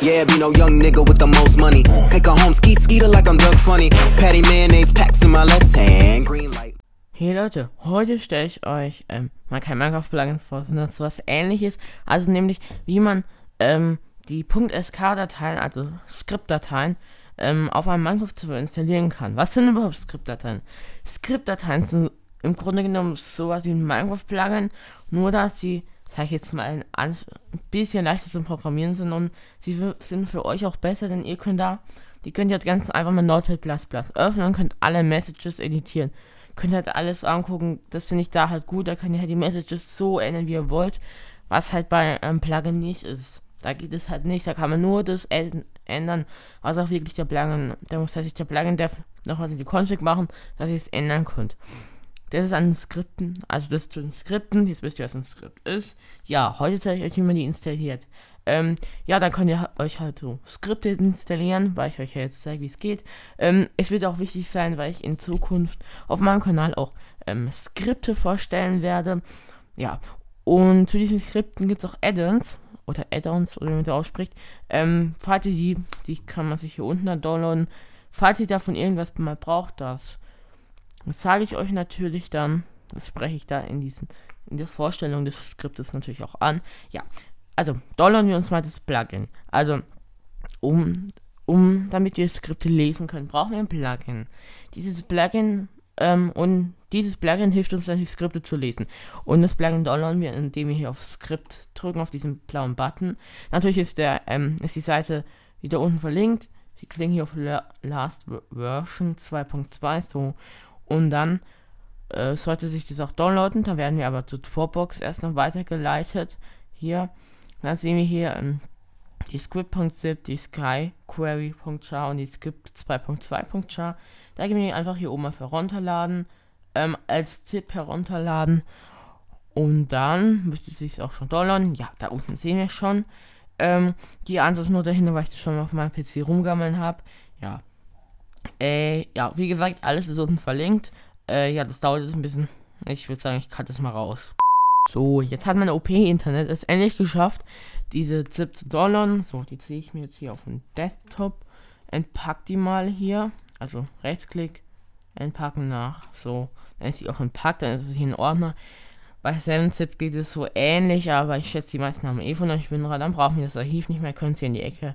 Yeah, be no young nigga with the most money. Take a home, ski skeeter like I'm Doug Funny. Patty mayonnaise packs in my left hand. Green light. Hey Leute, heute stelle ich euch ähm, mal kein Minecraft-Plugin vor, sondern sowas ähnliches. Also nämlich, wie man ähm, die .sk-Dateien, also Skriptdateien, ähm, auf einem Minecraft-Server installieren kann. Was sind überhaupt Skript-Dateien? Skript-Dateien sind im Grunde genommen sowas wie ein Minecraft-Plugin, nur dass sie sage ich jetzt mal, ein, bisschen leichter zum Programmieren sind und sie sind für euch auch besser, denn ihr könnt da, die könnt ihr halt ganz einfach mit Notepad++ öffnen und könnt alle Messages editieren. Könnt halt alles angucken, das finde ich da halt gut, da könnt ihr halt die Messages so ändern, wie ihr wollt, was halt bei einem ähm, Plugin nicht ist. Da geht es halt nicht, da kann man nur das ändern, was auch wirklich der Plugin, da muss tatsächlich halt der Plugin-Dev nochmal in die Config machen, dass ihr es ändern könnt. Das ist an Skripten, also das zu den Skripten. Jetzt wisst ihr, was ein Skript ist. Ja, heute zeige ich euch, wie man die installiert. Ähm, ja, dann könnt ihr euch halt so Skripte installieren, weil ich euch ja jetzt zeige, wie es geht. Ähm, es wird auch wichtig sein, weil ich in Zukunft auf meinem Kanal auch ähm, Skripte vorstellen werde. Ja, und zu diesen Skripten gibt es auch Add-ons oder Add-ons oder wie man das ausspricht. Ähm, falls ihr die, die kann man sich hier unten downloaden. Falls ihr davon irgendwas mal braucht, das das sage ich euch natürlich dann, das spreche ich da in, diesen, in der Vorstellung des Skriptes natürlich auch an. Ja, also dollern wir uns mal das Plugin. Also, um, um damit wir Skripte lesen können, brauchen wir ein Plugin. Dieses Plugin ähm, und dieses Plugin hilft uns dann, die Skripte zu lesen. Und das Plugin dollern wir, indem wir hier auf Skript drücken, auf diesen blauen Button. Natürlich ist, der, ähm, ist die Seite wieder unten verlinkt. Wir klicken hier auf Last Version 2.2, so und dann äh, sollte sich das auch downloaden. Da werden wir aber zu Dropbox erst noch weitergeleitet. Hier, dann sehen wir hier ähm, die Script.zip, die SkyQuery.char und die Script 22char Da gehen wir einfach hier oben auf herunterladen, ähm, als Zip herunterladen. Und dann müsste sich auch schon downloaden. Ja, da unten sehen wir schon. Ähm, die Antwort nur dahinter, weil ich das schon mal auf meinem PC rumgammeln habe. Ja, äh, ja, wie gesagt, alles ist unten verlinkt. Äh, ja, das dauert jetzt ein bisschen. Ich würde sagen, ich cut das mal raus. So, jetzt hat mein OP-Internet es endlich geschafft, diese ZIP zu downloaden. So, die ziehe ich mir jetzt hier auf den Desktop. Entpack die mal hier. Also Rechtsklick, entpacken nach. So, dann ist sie auch entpackt, dann ist es hier in Ordner. Bei 7-Zip geht es so ähnlich, aber ich schätze, die meisten haben eh von euch Winrar. Dann brauchen wir das Archiv nicht mehr, können sie in die Ecke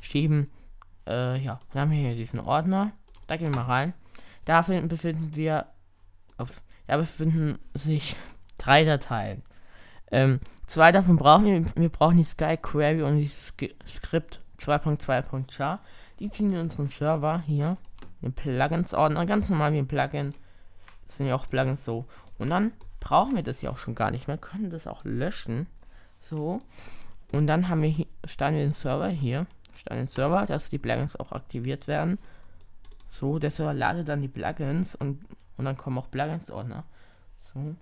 schieben. Äh, ja, wir haben hier diesen Ordner. Da gehen wir mal rein. Da finden, befinden wir. Ups, da befinden sich drei Dateien. Ähm, zwei davon brauchen wir. Wir brauchen die Sky Query und die Sk Script 2.2.char. Die ziehen wir unseren Server hier. Den Plugins-Ordner. Ganz normal wie ein Plugin. Das sind ja auch Plugins so. Und dann brauchen wir das ja auch schon gar nicht mehr. Können das auch löschen. So. Und dann haben wir hier, starten wir den Server hier an einen Server, dass die Plugins auch aktiviert werden. So, der Server ladet dann die Plugins und, und dann kommen auch Plugins-Ordner. So.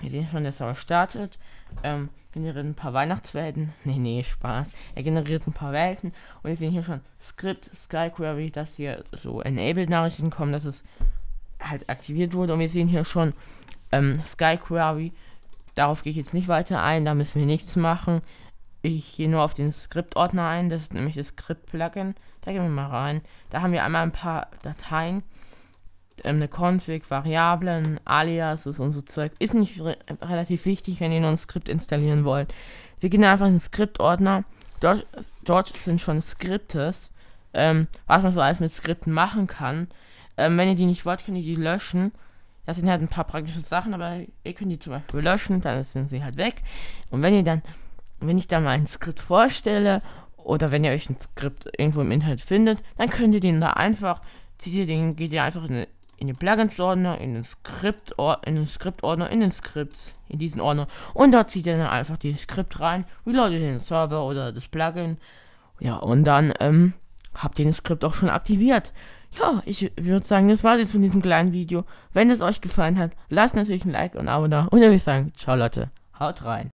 Wir sehen schon, der Server startet, ähm, generiert ein paar Weihnachtswelten. Nee, nee, Spaß. Er generiert ein paar Welten und wir sehen hier schon Script, SkyQuery, dass hier so Enabled-Nachrichten kommen, dass es halt aktiviert wurde. Und wir sehen hier schon ähm, SkyQuery. Darauf gehe ich jetzt nicht weiter ein, da müssen wir nichts machen ich gehe nur auf den Skriptordner ein, das ist nämlich das Skript-Plugin. Da gehen wir mal rein. Da haben wir einmal ein paar Dateien, ähm, eine Config, Variablen, Alias und so Zeug. Ist nicht re relativ wichtig, wenn ihr nur ein Skript installieren wollt. Wir gehen einfach in den Skriptordner. Dort, dort sind schon Skriptes, ähm, was man so alles mit Skripten machen kann. Ähm, wenn ihr die nicht wollt, könnt ihr die löschen. Das sind halt ein paar praktische Sachen, aber ihr könnt die zum Beispiel löschen, dann sind sie halt weg. Und wenn ihr dann wenn ich da mal ein Skript vorstelle oder wenn ihr euch ein Skript irgendwo im Internet findet, dann könnt ihr den da einfach, zieht ihr den, geht ihr einfach in, in den Plugins-Ordner, in den Skript-Ordner, in den Skript-Ordner, in den Skripts, in diesen Ordner und dort zieht ihr dann einfach dieses Skript rein, reloadet den Server oder das Plugin, ja und dann ähm, habt ihr den Skript auch schon aktiviert. Ja, ich würde sagen, das war's jetzt von diesem kleinen Video. Wenn es euch gefallen hat, lasst natürlich ein Like und ein Abo da und dann würde ich sagen, ciao Leute, haut rein.